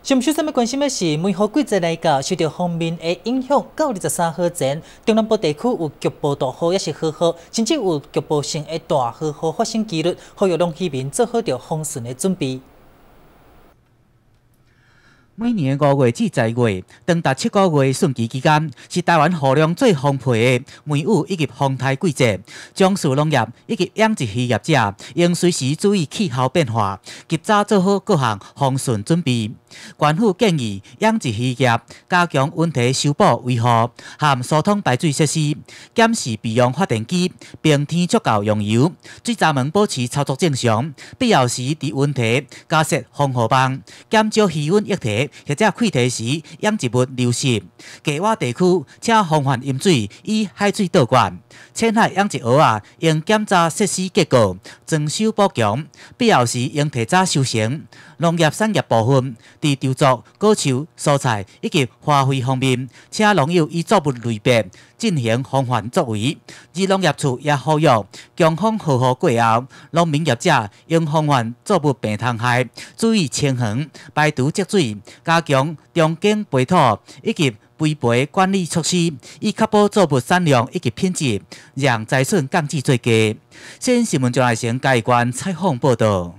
上首咱们关心的是，每好季节来到，受到锋面的影响，到二十三号前，中南部地区有局部大雨，也是雨好，甚至有局部性的大雨雨发生几率，呼吁农溪民做好着防汛的准备。每年五月至十月长达七个月的汛期期间，是台湾雨量最丰沛的梅雨以及风台季节。从事农业以及养殖渔业者应随时注意气候变化，及早做好各项防汛准备。政府建议养殖渔业加强温体修补维护，含疏通排水设施，检视备用发电机，并添足够用油，水闸门保持操作正常。必要时伫温体加设防火网，减少气温液体。或者溃堤时，养殖物流失；低洼地区，请防范饮水与海水倒灌。浅海养殖鹅啊，应检查设施结构，装修补强。必要时应提早修成。农业产业部分，伫苗作、果树、蔬菜以及花卉方面，请农友以作物类别进行防范，作为。而农业处也呼吁，强风过后过后，农民业者应防范作物病虫害，注意清衡，排毒积水。加强中耕培土以及规培管理措施，以确保作物产量以及品质，让栽损降至最低。新新闻从内城街关采访报道。